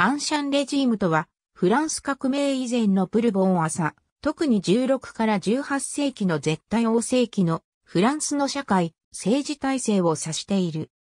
アンシャンレジームとは、フランス革命以前のプルボン朝、特に16から18世紀の絶対王世紀のフランスの社会、政治体制を指している。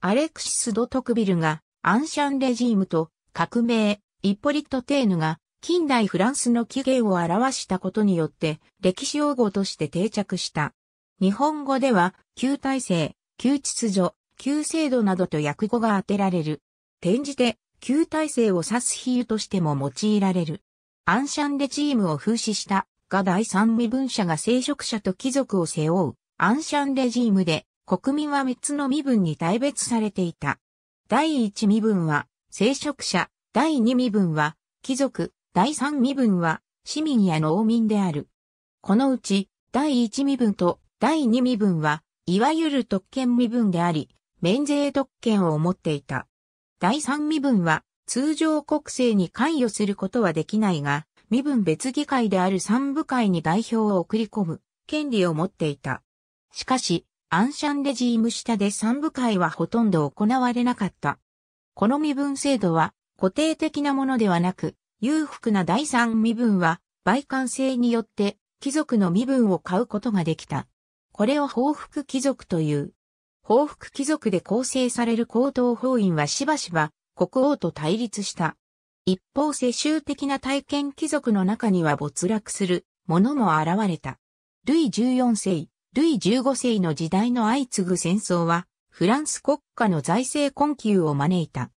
アレクシス・ド・トクビルがアンシャンレジームと革命、イポリット・テーヌが近代フランスの起源を表したことによって歴史用語として定着した。日本語では、旧体制、旧秩序、旧制度などと訳語が当てられる。転じて、旧体制を指す比喩としても用いられる。アンシャンでチームを風刺したが第三身分者が聖職者と貴族を背負うアンシャンレジームで国民は三つの身分に大別されていた。第一身分は聖職者、第二身分は貴族、第三身分は市民や農民である。このうち第一身分と第二身分はいわゆる特権身分であり、免税特権を持っていた。第三身分は通常国政に関与することはできないが、身分別議会である三部会に代表を送り込む権利を持っていた。しかし、アンシャンレジーム下で三部会はほとんど行われなかった。この身分制度は固定的なものではなく、裕福な第三身分は、売官制によって貴族の身分を買うことができた。これを報復貴族という。報復貴族で構成される高等法院はしばしば国王と対立した。一方世襲的な体験貴族の中には没落するものも現れた。ルイ14世、ルイ15世の時代の相次ぐ戦争は、フランス国家の財政困窮を招いた。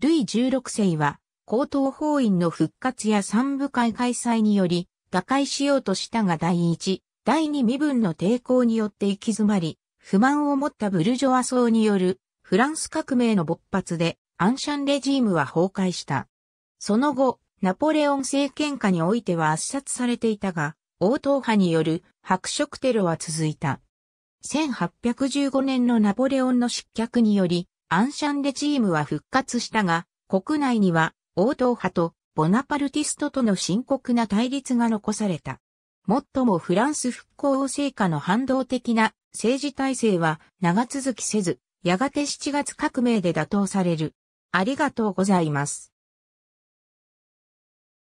ルイ16世は、高等法院の復活や三部会開催により、打開しようとしたが第一、第二身分の抵抗によって行き詰まり、不満を持ったブルジョア層によるフランス革命の勃発でアンシャンレジームは崩壊した。その後、ナポレオン政権下においては圧殺されていたが、応答派による白色テロは続いた。1815年のナポレオンの失脚により、アンシャンレジームは復活したが、国内には応答派とボナパルティストとの深刻な対立が残された。もっともフランス復興成果の反動的な政治体制は長続きせず、やがて7月革命で打倒される。ありがとうございます。